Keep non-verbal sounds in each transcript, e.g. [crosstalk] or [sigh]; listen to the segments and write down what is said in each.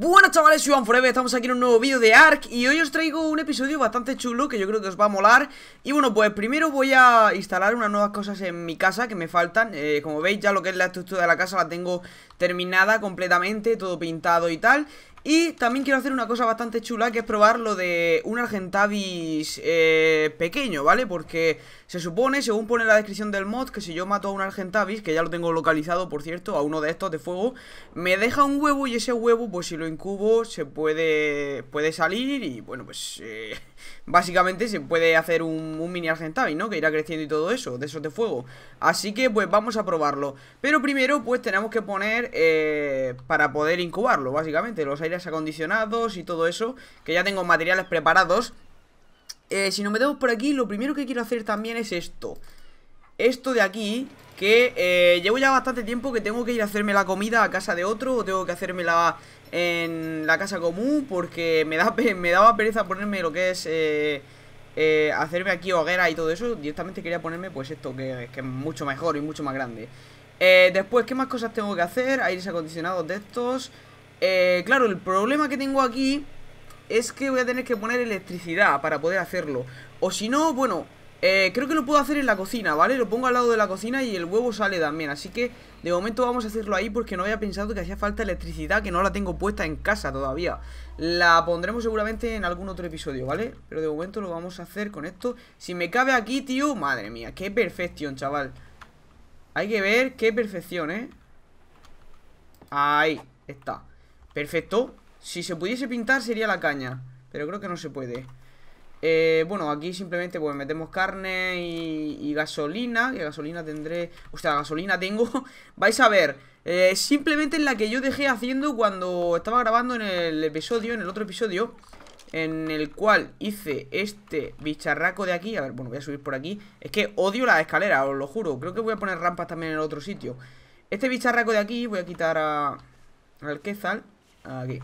Buenas chavales, soy Forever, estamos aquí en un nuevo vídeo de ARK Y hoy os traigo un episodio bastante chulo que yo creo que os va a molar Y bueno, pues primero voy a instalar unas nuevas cosas en mi casa que me faltan eh, Como veis ya lo que es la estructura de la casa la tengo terminada completamente, todo pintado y tal y también quiero hacer una cosa bastante chula que es probar lo de un Argentavis eh, pequeño, ¿vale? Porque se supone, según pone la descripción del mod, que si yo mato a un Argentavis, que ya lo tengo localizado, por cierto, a uno de estos de fuego, me deja un huevo y ese huevo, pues si lo incubo, se puede, puede salir y bueno, pues eh, [laughs] básicamente se puede hacer un, mini Argentavis, ¿no? Que irá creciendo y todo eso, de esos de fuego. Así que pues vamos a probarlo. Pero primero pues tenemos que poner eh, para poder incubarlo, básicamente, los aires acondicionados y todo eso, que ya tengo materiales preparados. Eh, si nos metemos por aquí, lo primero que quiero hacer también es esto. Esto de aquí, que eh, llevo ya bastante tiempo que tengo que ir a hacerme la comida a casa de otro o tengo que hacérmela en la casa común porque me, da, me daba pereza ponerme lo que es... Eh, hacerme aquí hoguera y todo eso Directamente quería ponerme pues esto que, es mucho mejor y mucho más grande Después, ¿qué más cosas tengo que hacer? Aires acondicionados de estos eh, claro, el problema que tengo aquí es que voy a tener que poner electricidad para poder hacerlo. O si no, bueno, eh, creo que lo puedo hacer en la cocina, ¿vale? Lo pongo al lado de la cocina y el huevo sale también. Así que de momento vamos a hacerlo ahí porque no había pensado que hacía falta electricidad, que no la tengo puesta en casa todavía. La pondremos seguramente en algún otro episodio, ¿vale? Pero de momento lo vamos a hacer con esto. Si me cabe aquí, tío, madre mía, qué perfección, chaval. Hay que ver qué perfección, ¿eh? Ahí está. Perfecto. Si se pudiese pintar sería la caña. Pero creo que no se puede. Eh, bueno, aquí simplemente pues metemos carne y, y gasolina. Que gasolina tendré... sea, gasolina tengo. [laughs] Vais a ver. Eh, simplemente en la que yo dejé haciendo cuando estaba grabando en el episodio, en el otro episodio. En el cual hice este bicharraco de aquí. A ver, bueno, voy a subir por aquí. Es que odio las escaleras, os lo juro. Creo que voy a poner rampas también en el otro sitio. Este bicharraco de aquí, voy a quitar a... Al Quezal. Aquí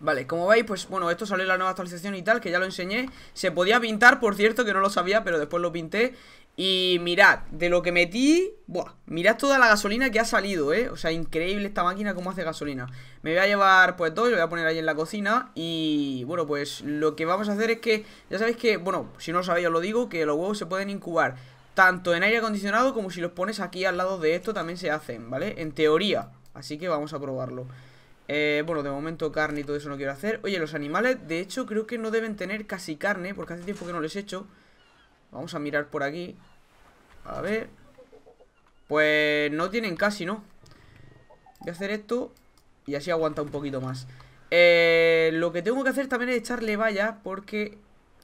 Vale, como veis, pues bueno, esto salió en la nueva actualización y tal, que ya lo enseñé Se podía pintar, por cierto, que no lo sabía, pero después lo pinté Y mirad, de lo que metí, buah, mirad toda la gasolina que ha salido, eh O sea, increíble esta máquina como hace gasolina Me voy a llevar, pues, dos, lo voy a poner ahí en la cocina Y, bueno, pues lo que vamos a hacer es que, ya sabéis que, bueno, si no lo sabéis os lo digo Que los huevos se pueden incubar tanto en aire acondicionado como si los pones aquí al lado de esto también se hacen, ¿vale? En teoría, así que vamos a probarlo eh, bueno, de momento carne y todo eso no quiero hacer Oye, los animales, de hecho, creo que no deben tener casi carne Porque hace tiempo que no les he hecho Vamos a mirar por aquí A ver Pues no tienen casi, ¿no? Voy a hacer esto Y así aguanta un poquito más eh, Lo que tengo que hacer también es echarle vallas Porque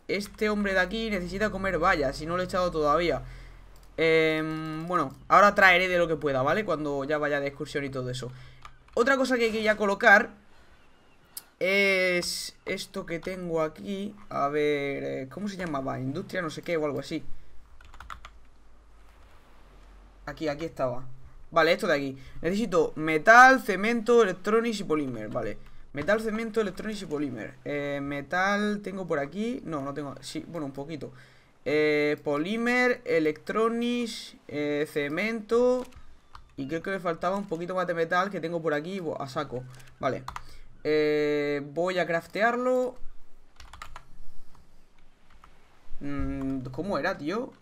este hombre de aquí necesita comer vallas Si no lo he echado todavía em, Bueno, ahora traeré de lo que pueda, ¿vale? Cuando ya vaya de excursión y todo eso otra cosa que hay que ya colocar es esto que tengo aquí. A ver, eh, ¿cómo se llamaba? Industria no sé qué o algo así. Aquí, aquí estaba. Vale, esto de aquí. Necesito metal, cemento, electronics y polímer. Vale. Metal, cemento, electronics y polímer. Eh, metal tengo por aquí. No, no tengo. Sí, bueno, un poquito. Eh, polímer, electronics, eh, cemento, y creo que me faltaba un poquito más de metal que tengo por aquí a saco. Vale. Eh, voy a craftearlo. Mm, ¿Cómo era, tío?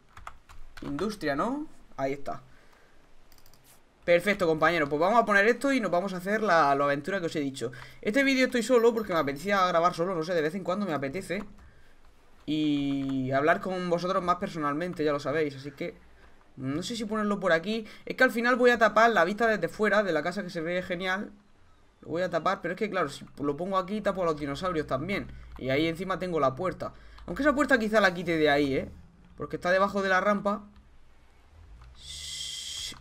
Industria, ¿no? Ahí está. Perfecto, compañero. Pues vamos a poner esto y nos vamos a hacer la, la aventura que os he dicho. Este vídeo estoy solo porque me apetecía grabar solo, no sé, de vez en cuando me apetece. Y hablar con vosotros más personalmente, ya lo sabéis. Así que no sé si ponerlo por aquí. Es que al final voy a tapar la vista desde fuera de la casa que se ve genial. Lo voy a tapar, pero es que claro, si lo pongo aquí tapo a los dinosaurios también. Y ahí encima tengo la puerta. Aunque esa puerta quizá la quite de ahí, ¿eh? Porque está debajo de la rampa.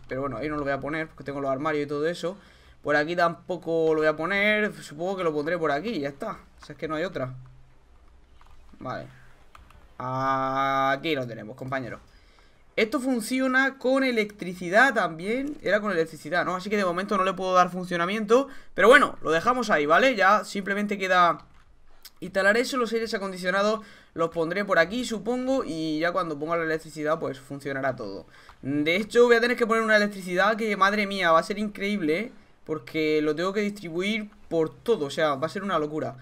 Pero bueno, ahí no lo voy a poner porque tengo los armarios y todo eso. Por aquí tampoco lo voy a poner. Supongo que lo pondré por aquí, ya está. O es que no hay otra. Vale. Aquí lo tenemos, compañeros. Esto funciona con electricidad también. Era con electricidad, ¿no? Así que de momento no le puedo dar funcionamiento. Pero bueno, lo dejamos ahí, ¿vale? Ya simplemente queda instalar eso. Los aires acondicionados los pondré por aquí, supongo. Y ya cuando ponga la electricidad, pues funcionará todo. De hecho, voy a tener que poner una electricidad que, madre mía, va a ser increíble. ¿eh? Porque lo tengo que distribuir por todo. O sea, va a ser una locura.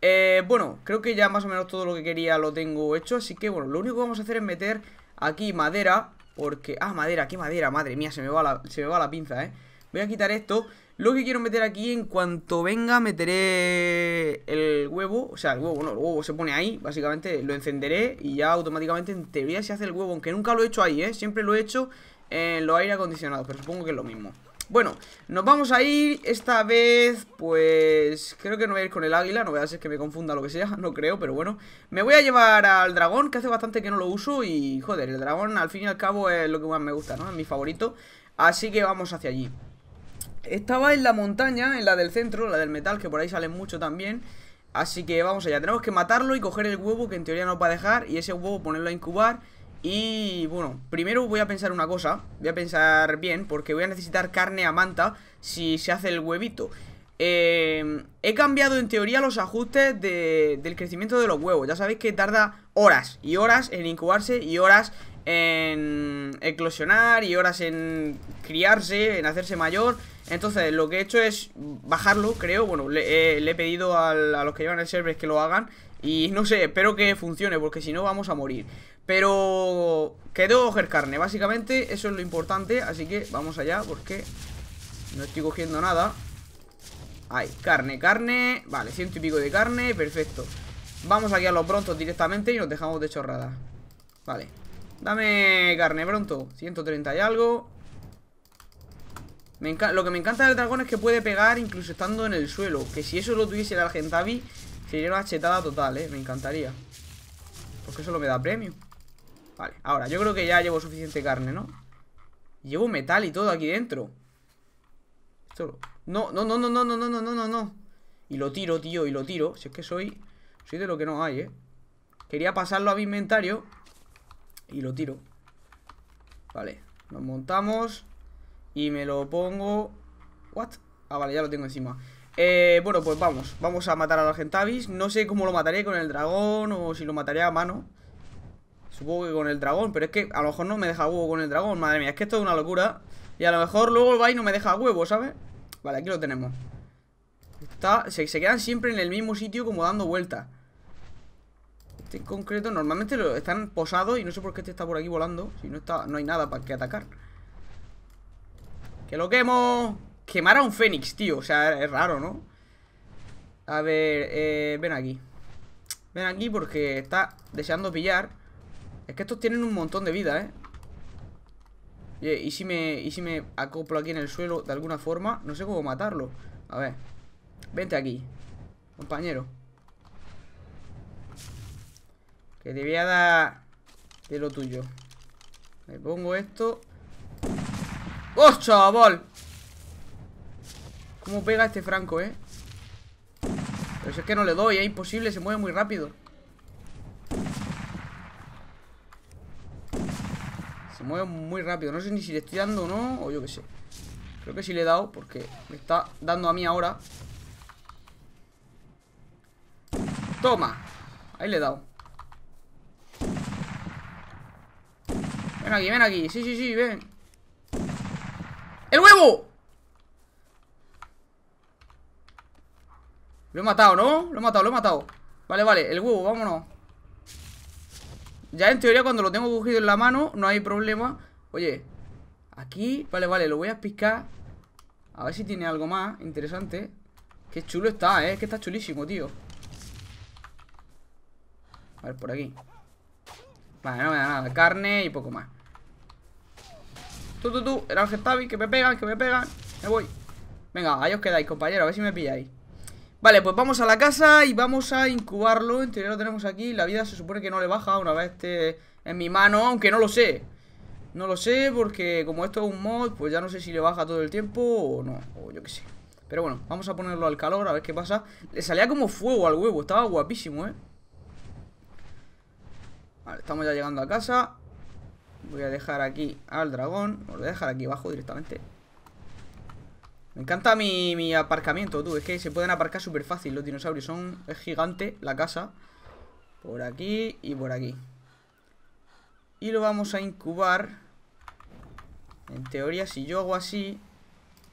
Eh, bueno, creo que ya más o menos todo lo que quería lo tengo hecho. Así que, bueno, lo único que vamos a hacer es meter Aquí madera, porque... Ah, madera, qué madera, madre mía, se me va la, se va la pinza, ¿eh? Voy a quitar esto. Lo que quiero meter aquí, en cuanto venga, meteré el huevo. O sea, el huevo, no, el huevo se pone ahí, básicamente lo encenderé y ya automáticamente en teoría se hace el huevo. Aunque nunca lo he hecho ahí, ¿eh? Siempre lo he hecho en los aire acondicionados, pero supongo que es lo mismo. Bueno, nos vamos a ir esta vez, pues... Creo que no voy a ir con el águila, no voy a hacer que me confunda lo que sea, [laughs] no creo, pero bueno. Me voy a llevar al dragón, que hace bastante que no lo uso y, joder, el dragón al fin y al cabo es lo que más me gusta, ¿no? Es mi favorito, así que vamos hacia allí. Estaba en la montaña, en la del centro, la del metal, que por ahí sale mucho también... Así que vamos allá, tenemos que matarlo y coger el huevo que en teoría no va a dejar Y ese huevo ponerlo a incubar y bueno, primero voy a pensar una cosa Voy a pensar bien porque voy a necesitar carne a manta Si se hace el huevito eh, He cambiado en teoría los ajustes del crecimiento de los huevos Ya sabéis que tarda horas y horas en incubarse Y horas en eclosionar y horas en criarse, en hacerse mayor Entonces lo que he hecho es bajarlo, creo Bueno, le, eh, he pedido a los que llevan el server que lo hagan y no sé, espero que funcione porque si no vamos a morir pero quedó coger carne, básicamente eso es lo importante Así que vamos allá porque no estoy cogiendo nada Ahí, carne, carne Vale, ciento y pico de carne, perfecto Vamos aquí a los brontos directamente y nos dejamos de chorrada Vale Dame carne, pronto 130 y algo Lo que me encanta del dragón es que puede pegar incluso estando en el suelo Que si eso lo tuviese el Argentavi Sería una chetada total, eh, me encantaría Porque eso lo me da premio Vale, ahora, yo creo que ya llevo suficiente carne, ¿no? Llevo metal y todo aquí dentro Esto... No, no, no, no, no, no, no, no, no, no Y lo tiro, tío, y lo tiro Si es que soy... Soy de lo que no hay, ¿eh? Quería pasarlo a mi inventario Y lo tiro Vale, nos montamos Y me lo pongo ¿What? Ah, vale, ya lo tengo encima eh, bueno, pues vamos, vamos a matar al Argentavis No sé cómo lo mataré, con el dragón O si lo mataré a mano Supongo que con el dragón, pero es que a lo mejor no me deja huevo con el dragón Madre mía, es que esto es una locura Y a lo mejor luego va y no me deja huevo, ¿sabes? Vale, aquí lo tenemos Está, se, quedan siempre en el mismo sitio como dando vueltas Este en concreto normalmente lo, están posados Y no sé por qué este está por aquí volando Si no está, no hay nada para que atacar ¡Que lo quemo! Quemar a un fénix, tío O sea, es raro, ¿no? A ver, eh, ven aquí Ven aquí porque está deseando pillar es que estos tienen un montón de vida, ¿eh? ¿y si me, y si me acoplo aquí en el suelo de alguna forma? No sé cómo matarlo. A ver. Vente aquí, compañero. Que te voy a dar de lo tuyo. Me pongo esto. ¡Oh, chaval! ¿Cómo pega este Franco, eh? Pero si es que no le doy, es imposible, se mueve muy rápido. Se mueve muy rápido. No sé ni si le estoy dando o no, o yo qué sé. Creo que sí le he dado porque me está dando a mí ahora. Toma. Ahí le he dado. Ven aquí, ven aquí. Sí, sí, sí, ven. ¡El huevo! Lo he matado, ¿no? Lo he matado, lo he matado. Vale, vale, el huevo, vámonos. Ya en teoría cuando lo tengo cogido en la mano No hay problema Oye, aquí, vale, vale, lo voy a picar A ver si tiene algo más interesante Qué chulo está, eh, que está chulísimo, tío A ver, por aquí Vale, no me da nada, carne y poco más Tú, tú, tú, el ángel Tavi, que me pegan, que me pegan Me voy Venga, ahí os quedáis, compañero, a ver si me pilláis Vale, pues vamos a la casa y vamos a incubarlo. En teoría lo tenemos aquí. La vida se supone que no le baja una vez esté en mi mano, aunque no lo sé. No lo sé porque como esto es un mod, pues ya no sé si le baja todo el tiempo o no. O yo qué sé. Pero bueno, vamos a ponerlo al calor a ver qué pasa. Le salía como fuego al huevo. Estaba guapísimo, ¿eh? Vale, estamos ya llegando a casa. Voy a dejar aquí al dragón. Lo voy a dejar aquí abajo directamente. Me encanta mi, aparcamiento, tú. Es que se pueden aparcar súper fácil los dinosaurios. Son... Es gigante la casa. Por aquí y por aquí. Y lo vamos a incubar. En teoría, si yo hago así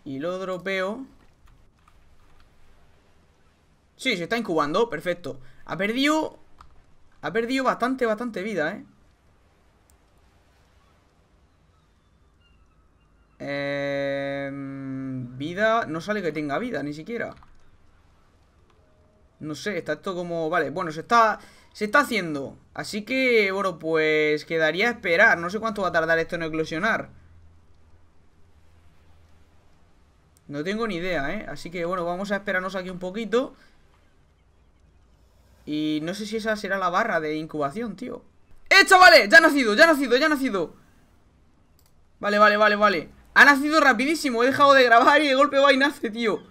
y lo dropeo... Sí, se está incubando, perfecto. Ha perdido... Ha perdido bastante, bastante vida, ¿eh? Eh... Vida, no sale que tenga vida, ni siquiera No sé, está esto como... Vale, bueno, se está... Se está haciendo Así que, bueno, pues quedaría esperar No sé cuánto va a tardar esto en eclosionar No tengo ni idea, ¿eh? Así que, bueno, vamos a esperarnos aquí un poquito Y no sé si esa será la barra de incubación, tío ¡Eh, chavales! ¡Ya ha nacido! ¡Ya ha nacido! ¡Ya ha nacido! Vale, vale, vale, vale ha nacido rapidísimo, he dejado de grabar y de golpe va y nace, tío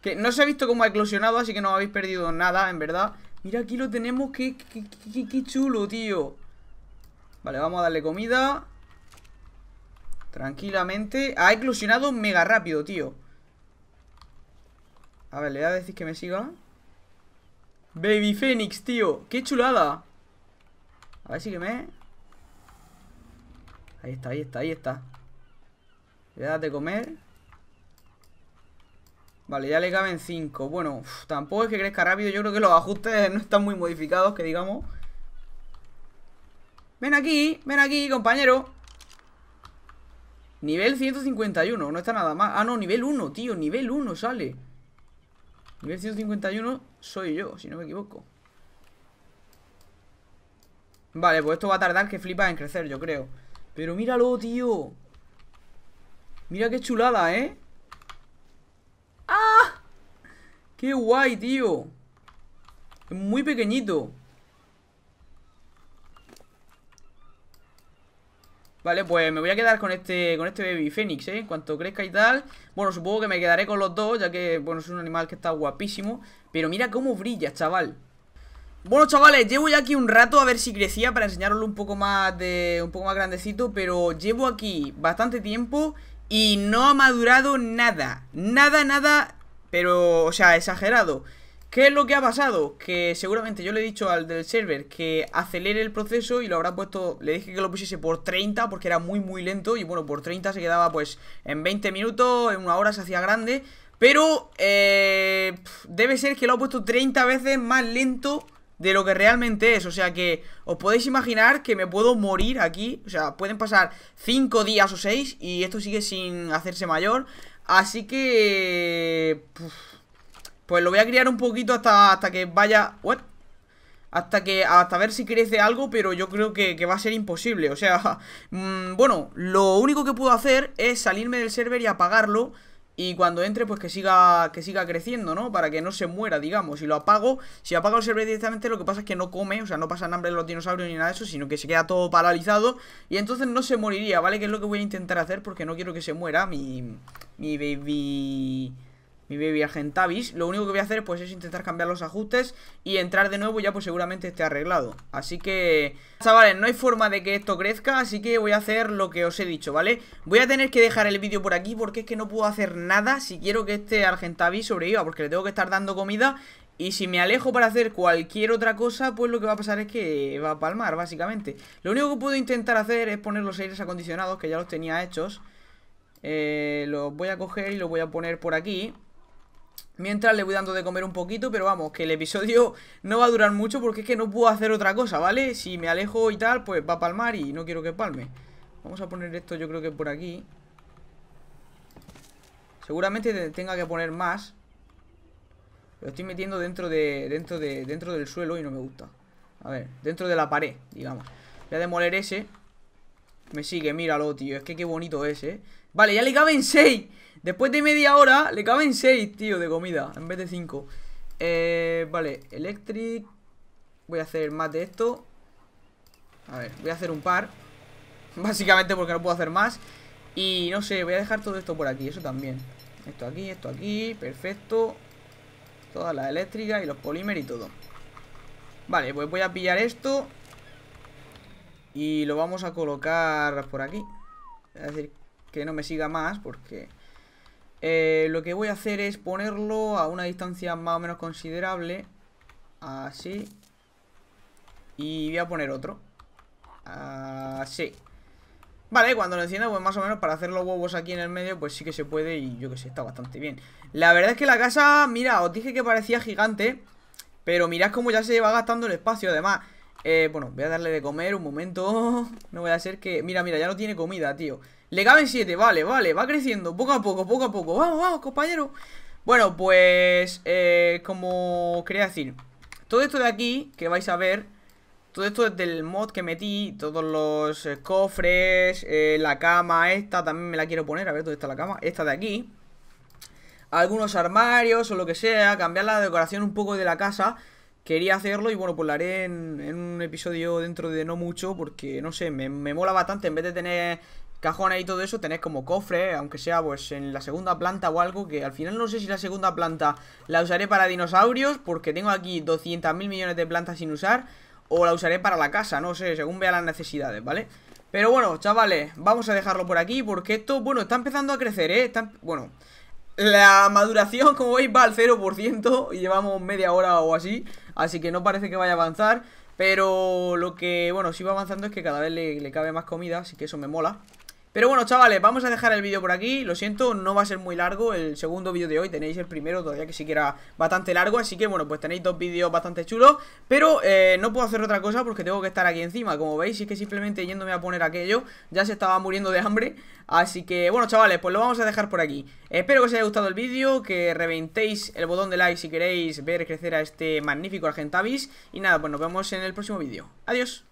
Que no se ha visto cómo ha eclosionado, así que no habéis perdido nada, en verdad Mira, aquí lo tenemos, qué, chulo, tío Vale, vamos a darle comida Tranquilamente Ha eclosionado mega rápido, tío A ver, le voy a decir que me siga Baby Phoenix, tío Qué chulada A ver, si que me... Ahí está, ahí está, ahí está le de comer. Vale, ya le caben 5. Bueno, tampoco es que crezca rápido. Yo creo que los ajustes no están muy modificados, que digamos. Ven aquí, ven aquí, compañero. Nivel 151, no está nada más. Ah, no, nivel 1, tío, nivel 1 sale. Nivel 151 soy yo, si no me equivoco. Vale, pues esto va a tardar que flipas en crecer, yo creo. Pero míralo, tío. Mira qué chulada, ¿eh? ¡Ah! ¡Qué guay, tío! Es muy pequeñito. Vale, pues me voy a quedar con este con este baby fénix, ¿eh? En cuanto crezca y tal. Bueno, supongo que me quedaré con los dos, ya que, bueno, es un animal que está guapísimo. Pero mira cómo brilla, chaval. Bueno, chavales, llevo ya aquí un rato a ver si crecía para enseñaroslo un poco más de un poco más grandecito, pero llevo aquí bastante tiempo y no ha madurado nada. Nada, nada, pero, o sea, exagerado. ¿Qué es lo que ha pasado? Que seguramente yo le he dicho al del server que acelere el proceso y lo habrá puesto, le dije que lo pusiese por 30 porque era muy muy lento y bueno, por 30 se quedaba pues en 20 minutos, en una hora se hacía grande, pero eh, debe ser que lo ha puesto 30 veces más lento de lo que realmente es. O sea que os podéis imaginar que me puedo morir aquí. O sea, pueden pasar 5 días o 6 y esto sigue sin hacerse mayor. Así que... Pues lo voy a criar un poquito hasta, hasta que vaya... ¿What? Hasta que hasta ver si crece algo, pero yo creo que, va a ser imposible. O sea, [laughs] mm, bueno, lo único que puedo hacer es salirme del server y apagarlo y cuando entre pues que siga que siga creciendo, ¿no? Para que no se muera, digamos. Si lo apago, si apago el server directamente lo que pasa es que no come, o sea, no pasan hambre los dinosaurios ni nada de eso, sino que se queda todo paralizado y entonces no se moriría, ¿vale? Que es lo que voy a intentar hacer porque no quiero que se muera mi mi baby mi bebé Argentavis Lo único que voy a hacer pues es intentar cambiar los ajustes Y entrar de nuevo ya pues seguramente esté arreglado Así que... Chavales, no hay forma de que esto crezca Así que voy a hacer lo que os he dicho, ¿vale? Voy a tener que dejar el vídeo por aquí Porque es que no puedo hacer nada si quiero que este Argentavis sobreviva Porque le tengo que estar dando comida y si me alejo para hacer cualquier otra cosa, pues lo que va a pasar es que va a palmar, básicamente. Lo único que puedo intentar hacer es poner los aires acondicionados, que ya los tenía hechos. Eh, los voy a coger y los voy a poner por aquí. Mientras le voy dando de comer un poquito, pero vamos, que el episodio no va a durar mucho porque es que no puedo hacer otra cosa, ¿vale? Si me alejo y tal, pues va a palmar y no quiero que palme. Vamos a poner esto yo creo que por aquí. Seguramente tenga que poner más. Lo estoy metiendo dentro de dentro de dentro del suelo y no me gusta. A ver, dentro de la pared, digamos. Voy a demoler ese. Me sigue, míralo, tío. Es que qué bonito es, ¿eh? Vale, ya le caben 6. Después de media hora, le caben 6, tío, de comida. En vez de 5. Eh, vale, electric. Voy a hacer más de esto. A ver, voy a hacer un par. [laughs] Básicamente porque no puedo hacer más. Y no sé, voy a dejar todo esto por aquí. Eso también. Esto aquí, esto aquí. Perfecto. Todas las eléctricas y los polímeros y todo. Vale, pues voy a pillar esto. Y lo vamos a colocar por aquí. Es decir, que no me siga más porque... Eh, lo que voy a hacer es ponerlo a una distancia más o menos considerable. Así. Y voy a poner otro. Así. Vale, cuando lo encienda, pues más o menos para hacer los huevos aquí en el medio, pues sí que se puede y yo que sé, está bastante bien. La verdad es que la casa, mira, os dije que parecía gigante, pero mirad cómo ya se va gastando el espacio. Además, eh, bueno, voy a darle de comer un momento [laughs] No voy a hacer que... Mira, mira, ya no tiene comida, tío Le cabe siete, vale, vale Va creciendo, poco a poco, poco a poco Vamos, vamos, compañero Bueno, pues... Eh, como quería decir Todo esto de aquí, que vais a ver Todo esto es del mod que metí Todos los eh, cofres La cama esta, también me la quiero poner A ver dónde está la cama, esta de aquí Algunos armarios o lo que sea Cambiar la decoración un poco de la casa quería hacerlo y bueno, pues lo haré en, un episodio dentro de no mucho porque no sé, me, mola bastante en vez de tener cajones y todo eso, tener como cofre aunque sea pues en la segunda planta o algo, que al final no sé si la segunda planta la usaré para dinosaurios porque tengo aquí 200.000 millones de plantas sin usar o la usaré para la casa, no sé, según vea las necesidades, ¿vale? Pero bueno, chavales, vamos a dejarlo por aquí porque esto, bueno, está empezando a crecer, ¿eh? Está, bueno, la maduración, como veis, va al 0% y llevamos media hora o así. Así que no parece que vaya a avanzar Pero lo que, bueno, sí va avanzando es que cada vez le, le cabe más comida Así que eso me mola pero bueno, chavales, vamos a dejar el vídeo por aquí Lo siento, no va a ser muy largo El segundo vídeo de hoy, tenéis el primero todavía que siquiera bastante largo Así que bueno, pues tenéis dos vídeos bastante chulos Pero eh, no puedo hacer otra cosa porque tengo que estar aquí encima Como veis, es que simplemente yéndome a poner aquello Ya se estaba muriendo de hambre Así que bueno, chavales, pues lo vamos a dejar por aquí Espero que os haya gustado el vídeo Que reventéis el botón de like si queréis ver crecer a este magnífico Argentavis Y nada, pues nos vemos en el próximo vídeo Adiós